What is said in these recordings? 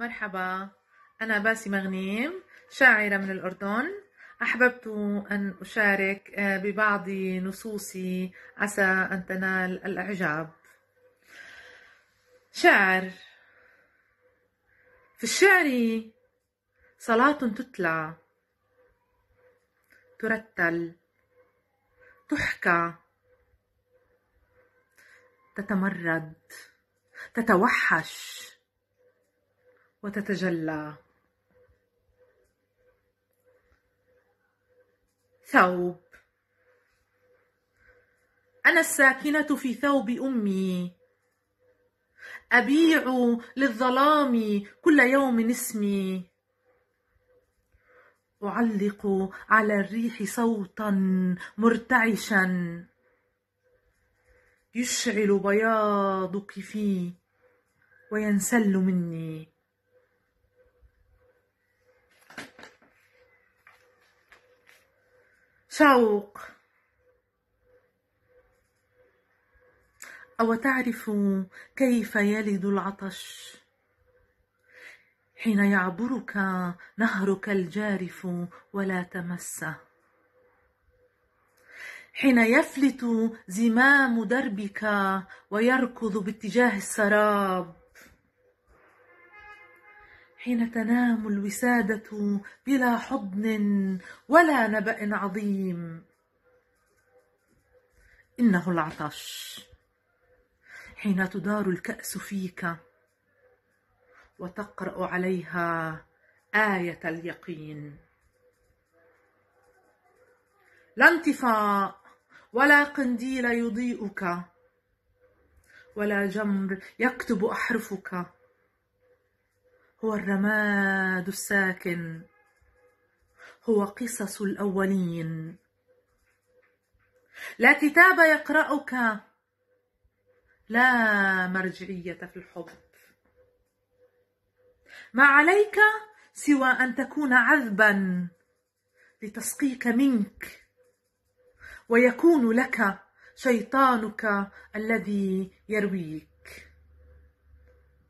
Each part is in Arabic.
مرحبا أنا باسمة غنيم شاعرة من الأردن أحببت أن أشارك آه، ببعض نصوصي عسى أن تنال الإعجاب شعر في الشعر صلاة تتلى ترتل تحكى تتمرد تتوحش وتتجلى ثوب أنا الساكنة في ثوب أمي أبيع للظلام كل يوم اسمي أعلق على الريح صوتا مرتعشا يشعل بياضك فيه وينسل مني شوق أو تعرف كيف يلد العطش حين يعبرك نهرك الجارف ولا تمسه حين يفلت زمام دربك ويركض باتجاه السراب حين تنام الوسادة بلا حضن ولا نبأ عظيم إنه العطش حين تدار الكأس فيك وتقرأ عليها آية اليقين لا انطفاء ولا قنديل يضيئك ولا جمر يكتب أحرفك هو الرماد الساكن هو قصص الأولين لا كتاب يقرأك لا مرجعية في الحب ما عليك سوى أن تكون عذبا لتسقيك منك ويكون لك شيطانك الذي يرويك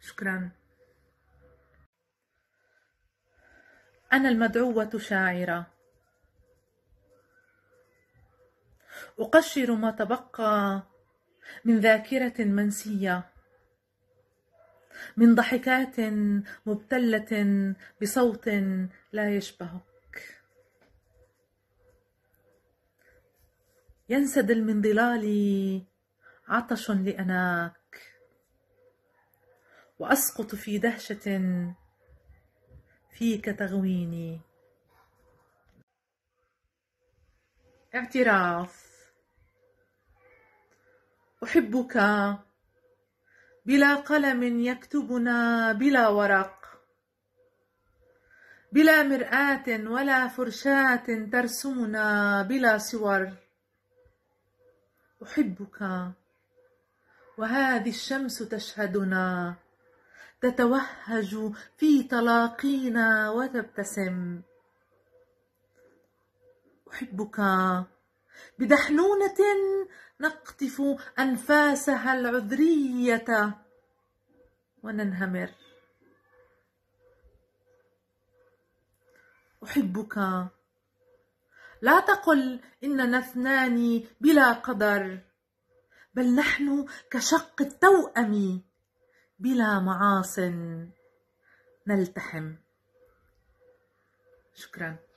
شكرا أنا المدعوة شاعرة أقشر ما تبقى من ذاكرة منسية من ضحكات مبتلة بصوت لا يشبهك ينسدل من ظلالي عطش لأناك وأسقط في دهشة فيك تغويني اعتراف أحبك بلا قلم يكتبنا بلا ورق بلا مرآة ولا فرشاة ترسمنا بلا صور أحبك وهذه الشمس تشهدنا تتوهج في تلاقينا وتبتسم احبك بدحنونه نقطف انفاسها العذريه وننهمر احبك لا تقل اننا اثنان بلا قدر بل نحن كشق التوام بلا معاص نلتحم شكراً